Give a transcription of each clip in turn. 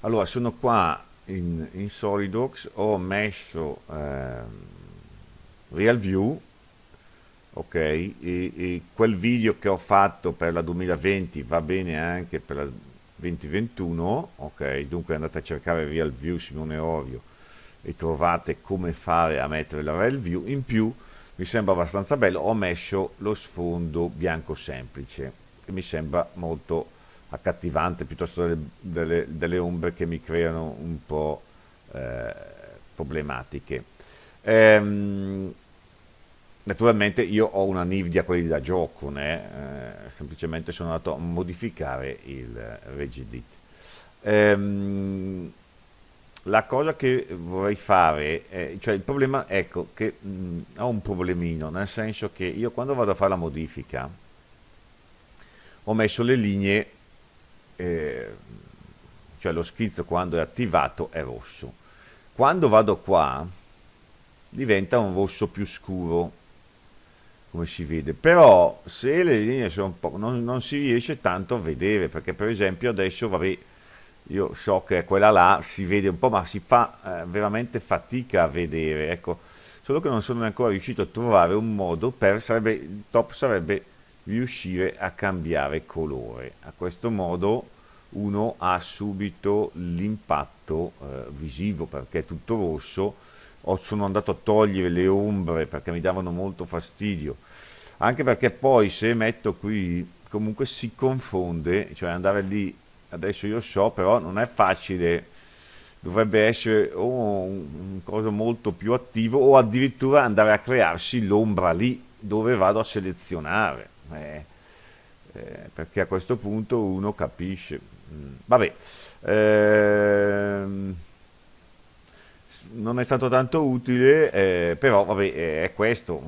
allora sono qua in, in SolidWorks ho messo eh, RealView ok e, e quel video che ho fatto per la 2020 va bene anche per la 2021 ok dunque andate a cercare RealView Simone Orio e trovate come fare a mettere la RealView in più mi sembra abbastanza bello ho messo lo sfondo bianco semplice che mi sembra molto accattivante piuttosto delle, delle, delle ombre che mi creano un po' eh, problematiche. Ehm, naturalmente io ho una Nvidia quelli da gioco, né? eh, semplicemente sono andato a modificare il Regedit. Ehm, la cosa che vorrei fare, è, cioè il problema, ecco, che mh, mm, ho un problemino, nel senso che io quando vado a fare la modifica ho messo le linee eh, cioè lo schizzo quando è attivato è rosso. Quando vado qua diventa un rosso più scuro, come si vede. Però se le linee sono un po'... non, non si riesce tanto a vedere, perché per esempio adesso, vabbè, io so che quella là si vede un po', ma si fa eh, veramente fatica a vedere, ecco. Solo che non sono ancora riuscito a trovare un modo per... Sarebbe, il top sarebbe riuscire a cambiare colore. A questo modo uno ha subito l'impatto eh, visivo perché è tutto rosso o sono andato a togliere le ombre perché mi davano molto fastidio anche perché poi se metto qui comunque si confonde cioè andare lì adesso io so però non è facile dovrebbe essere o un, un cosa molto più attivo o addirittura andare a crearsi l'ombra lì dove vado a selezionare eh, eh, perché a questo punto uno capisce. Mm, vabbè, ehm, non è stato tanto utile, eh, però vabbè, eh, è questo.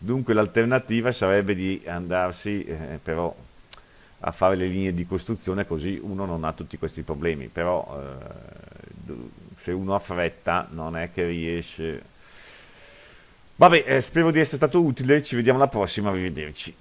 Dunque l'alternativa sarebbe di andarsi eh, però a fare le linee di costruzione così uno non ha tutti questi problemi, però eh, se uno ha fretta non è che riesce... Vabbè, eh, spero di essere stato utile, ci vediamo alla prossima, arrivederci.